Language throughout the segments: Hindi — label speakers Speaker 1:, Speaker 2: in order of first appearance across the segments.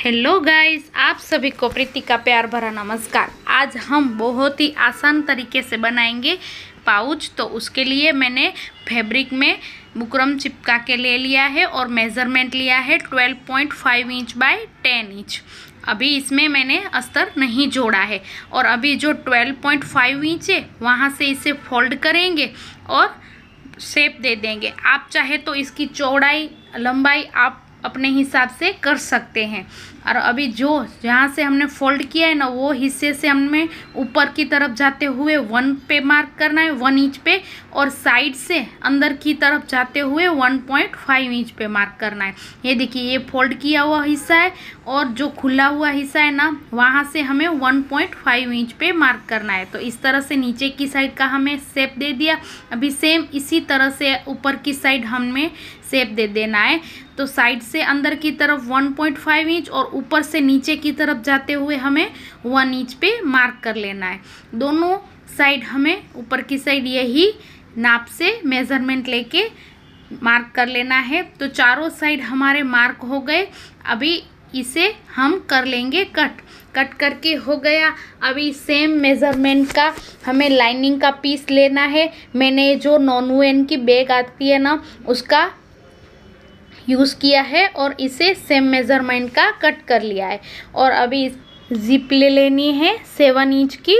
Speaker 1: हेलो गाइस आप सभी को प्रीति का प्यार भरा नमस्कार आज हम बहुत ही आसान तरीके से बनाएंगे पाउच तो उसके लिए मैंने फैब्रिक में बुकरम चिपका के ले लिया है और मेज़रमेंट लिया है 12.5 इंच बाय 10 इंच अभी इसमें मैंने अस्तर नहीं जोड़ा है और अभी जो 12.5 इंच है वहाँ से इसे फोल्ड करेंगे और शेप दे देंगे आप चाहे तो इसकी चौड़ाई लंबाई आप अपने हिसाब से कर सकते हैं और अभी जो जहाँ से हमने फोल्ड किया है ना वो हिस्से से हमने ऊपर की तरफ जाते हुए वन पे मार्क करना है वन इंच पे और साइड से अंदर की तरफ जाते हुए वन पॉइंट फाइव इंच पे मार्क करना है ये देखिए ये फोल्ड किया हुआ हिस्सा है और जो खुला हुआ हिस्सा है ना वहाँ से हमें 1.5 इंच पे मार्क करना है तो इस तरह से नीचे की साइड का हमें सेप दे दिया अभी सेम इसी तरह से ऊपर की साइड हमें सेप दे देना है तो साइड से अंदर की तरफ 1.5 इंच और ऊपर से नीचे की तरफ जाते हुए हमें 1 इंच पे मार्क कर लेना है दोनों साइड हमें ऊपर की साइड यही नाप से मेज़रमेंट लेके मार्क कर लेना है तो चारों साइड हमारे मार्क हो गए अभी इसे हम कर लेंगे कट कट करके हो गया अभी सेम मेज़रमेंट का हमें लाइनिंग का पीस लेना है मैंने जो नॉन वुएन की बैग आती है ना उसका यूज़ किया है और इसे सेम मेज़रमेंट का कट कर लिया है और अभी जिप ले लेनी है सेवन इंच की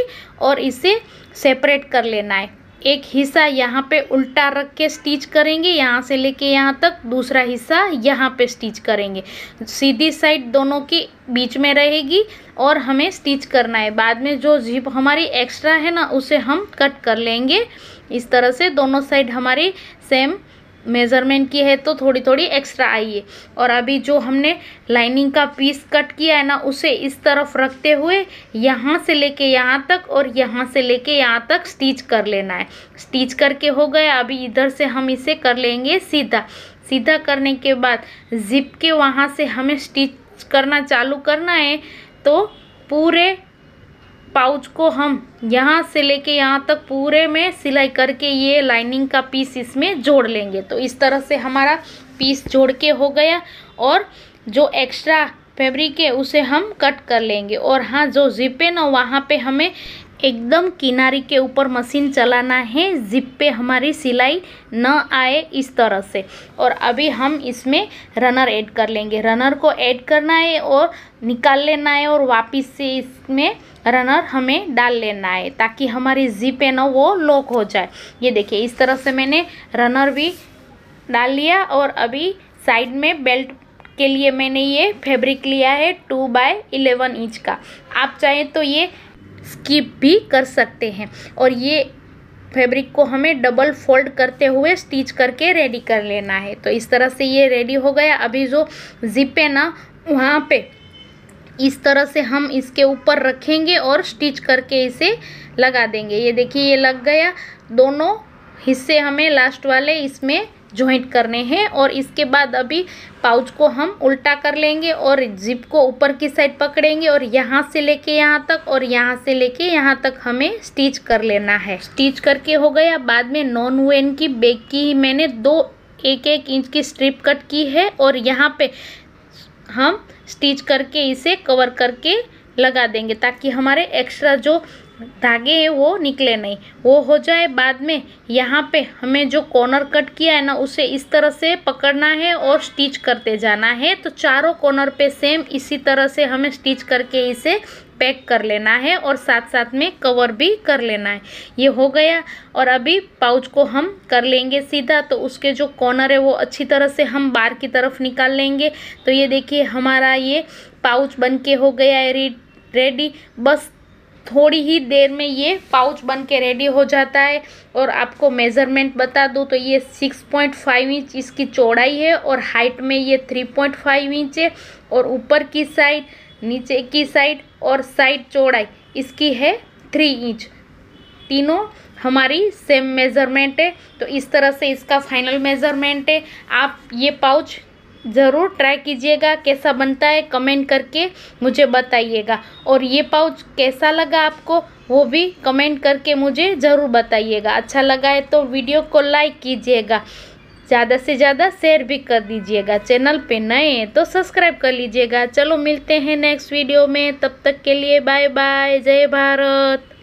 Speaker 1: और इसे सेपरेट कर लेना है एक हिस्सा यहाँ पे उल्टा रख के स्टिच करेंगे यहाँ से लेके यहाँ तक दूसरा हिस्सा यहाँ पे स्टिच करेंगे सीधी साइड दोनों की बीच में रहेगी और हमें स्टिच करना है बाद में जो जिप हमारी एक्स्ट्रा है ना उसे हम कट कर लेंगे इस तरह से दोनों साइड हमारी सेम मेज़रमेंट की है तो थोड़ी थोड़ी एक्स्ट्रा आई है और अभी जो हमने लाइनिंग का पीस कट किया है ना उसे इस तरफ रखते हुए यहाँ से लेके यहाँ तक और यहाँ से लेके यहाँ तक स्टिच कर लेना है स्टिच करके हो गया अभी इधर से हम इसे कर लेंगे सीधा सीधा करने के बाद जिप के वहाँ से हमें स्टिच करना चालू करना है तो पूरे पाउच को हम यहाँ से लेके यहाँ तक पूरे में सिलाई करके ये लाइनिंग का पीस इसमें जोड़ लेंगे तो इस तरह से हमारा पीस जोड़ के हो गया और जो एक्स्ट्रा फैब्रिक है उसे हम कट कर लेंगे और हाँ जो जिपेन ना वहाँ पे हमें एकदम किनारी के ऊपर मशीन चलाना है जिप पे हमारी सिलाई न आए इस तरह से और अभी हम इसमें रनर ऐड कर लेंगे रनर को ऐड करना है और निकाल लेना है और वापस से इसमें रनर हमें डाल लेना है ताकि हमारी ज़िप है ना वो लॉक हो जाए ये देखिए इस तरह से मैंने रनर भी डाल लिया और अभी साइड में बेल्ट के लिए मैंने ये फैब्रिक लिया है टू बाय इलेवन इंच का आप चाहें तो ये स्किप भी कर सकते हैं और ये फैब्रिक को हमें डबल फोल्ड करते हुए स्टिच करके रेडी कर लेना है तो इस तरह से ये रेडी हो गया अभी जो जिप है ना वहाँ पे इस तरह से हम इसके ऊपर रखेंगे और स्टिच करके इसे लगा देंगे ये देखिए ये लग गया दोनों हिस्से हमें लास्ट वाले इसमें जॉइंट करने हैं और इसके बाद अभी पाउच को हम उल्टा कर लेंगे और जिप को ऊपर की साइड पकड़ेंगे और यहाँ से लेके यहाँ तक और यहाँ से लेके यहाँ तक हमें स्टिच कर लेना है स्टिच करके हो गया बाद में नॉन वेन की बेग की मैंने दो एक एक इंच की स्ट्रिप कट की है और यहाँ पे हम स्टिच करके इसे कवर करके लगा देंगे ताकि हमारे एक्स्ट्रा जो धागे हैं वो निकले नहीं वो हो जाए बाद में यहाँ पे हमें जो कॉर्नर कट किया है ना उसे इस तरह से पकड़ना है और स्टिच करते जाना है तो चारों कॉर्नर पे सेम इसी तरह से हमें स्टिच करके इसे पैक कर लेना है और साथ साथ में कवर भी कर लेना है ये हो गया और अभी पाउच को हम कर लेंगे सीधा तो उसके जो कॉर्नर है वो अच्छी तरह से हम बाहर की तरफ निकाल लेंगे तो ये देखिए हमारा ये पाउच बन के हो गया है रेडी बस थोड़ी ही देर में ये पाउच बन के रेडी हो जाता है और आपको मेज़रमेंट बता दूँ तो ये 6.5 इंच इसकी चौड़ाई है और हाइट में ये 3.5 इंच है और ऊपर की साइड नीचे की साइड और साइड चौड़ाई इसकी है थ्री इंच तीनों हमारी सेम मेज़रमेंट है तो इस तरह से इसका फाइनल मेज़रमेंट है आप ये पाउच ज़रूर ट्राई कीजिएगा कैसा बनता है कमेंट करके मुझे बताइएगा और ये पाउच कैसा लगा आपको वो भी कमेंट करके मुझे ज़रूर बताइएगा अच्छा लगा है तो वीडियो को लाइक कीजिएगा ज़्यादा से ज़्यादा शेयर भी कर दीजिएगा चैनल पे नए हैं तो सब्सक्राइब कर लीजिएगा चलो मिलते हैं नेक्स्ट वीडियो में तब तक के लिए बाय बाय जय भारत